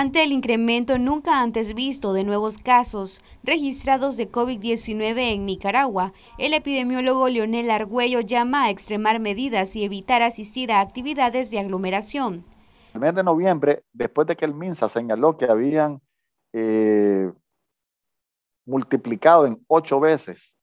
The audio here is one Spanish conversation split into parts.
Ante el incremento nunca antes visto de nuevos casos registrados de COVID-19 en Nicaragua, el epidemiólogo Leonel Argüello llama a extremar medidas y evitar asistir a actividades de aglomeración. El mes de noviembre, después de que el MINSA señaló que habían eh, multiplicado en ocho veces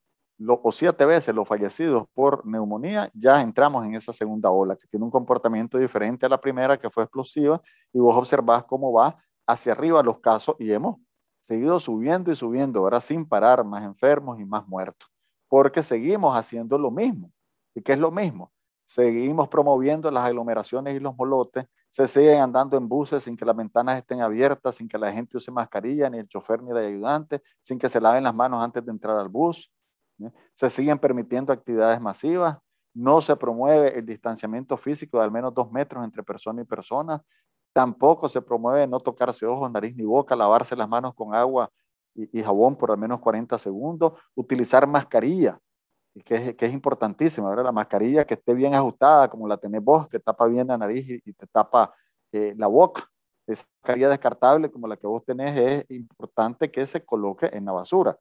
o siete veces los fallecidos por neumonía, ya entramos en esa segunda ola, que tiene un comportamiento diferente a la primera, que fue explosiva, y vos observás cómo va hacia arriba los casos y hemos seguido subiendo y subiendo, ahora sin parar, más enfermos y más muertos, porque seguimos haciendo lo mismo. ¿Y qué es lo mismo? Seguimos promoviendo las aglomeraciones y los molotes, se siguen andando en buses sin que las ventanas estén abiertas, sin que la gente use mascarilla, ni el chofer ni el ayudante, sin que se laven las manos antes de entrar al bus. ¿eh? Se siguen permitiendo actividades masivas, no se promueve el distanciamiento físico de al menos dos metros entre persona y persona, Tampoco se promueve no tocarse ojos, nariz ni boca, lavarse las manos con agua y, jabón por al menos 40 segundos, utilizar mascarilla, que es, que es importantísima, La mascarilla que esté bien ajustada, como la tenés vos, que tapa bien la nariz y, te tapa eh, la boca. Esa mascarilla descartable como la que vos tenés es importante que se coloque en la basura.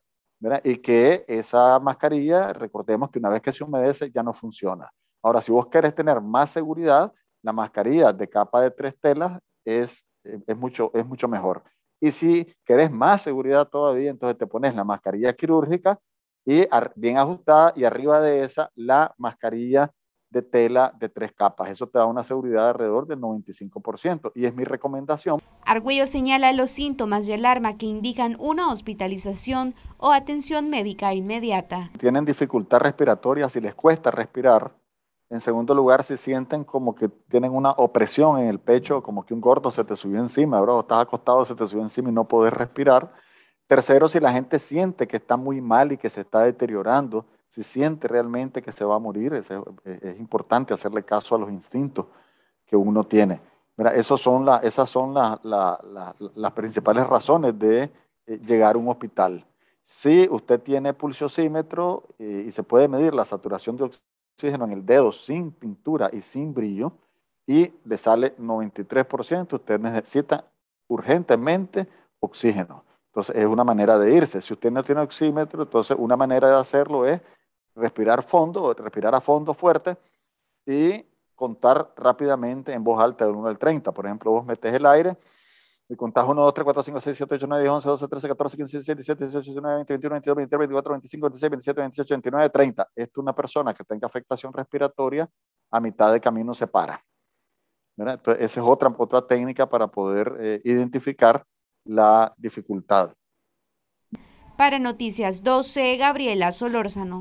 Y que esa mascarilla, recordemos que una vez que se humedece ya no funciona. Ahora, si vos querés tener más seguridad, la mascarilla de capa de tres telas es, es, mucho, es mucho mejor. Y si querés más seguridad todavía, entonces te pones la mascarilla quirúrgica y bien ajustada y arriba de esa la mascarilla de tela de tres capas. Eso te da una seguridad alrededor del 95% y es mi recomendación. Argüello señala los síntomas de alarma que indican una hospitalización o atención médica inmediata. Tienen dificultad respiratoria, si les cuesta respirar, en segundo lugar, si sienten como que tienen una opresión en el pecho, como que un gordo se te subió encima, O estás acostado, se te subió encima y no puedes respirar. Tercero, si la gente siente que está muy mal y que se está deteriorando, si siente realmente que se va a morir, es, importante hacerle caso a los instintos que uno tiene. esos son esas son las principales razones de eh, llegar a un hospital. Si usted tiene pulsiosímetro eh, y se puede medir la saturación de oxígeno, oxígeno en el dedo sin pintura y sin brillo y le sale 93%, usted necesita urgentemente oxígeno. Entonces es una manera de irse. Si usted no tiene oxímetro, entonces una manera de hacerlo es respirar fondo, respirar a fondo fuerte y contar rápidamente en voz alta del 1 al 30. Por ejemplo, vos metes el aire el contagio 1, 2, 3, 4, 5, 6, 7, 8, 9, 10, 11, 12, 13, 14, 15, 16, 17, 18, 19, 20, 21, 22, 23, 24, 25, 26, 27, 28, 29, 30. Esto es una persona que tenga afectación respiratoria a mitad de camino se para. Entonces, esa es otra, técnica para poder eh, identificar la dificultad. Para Noticias 12, Gabriela Solórzano.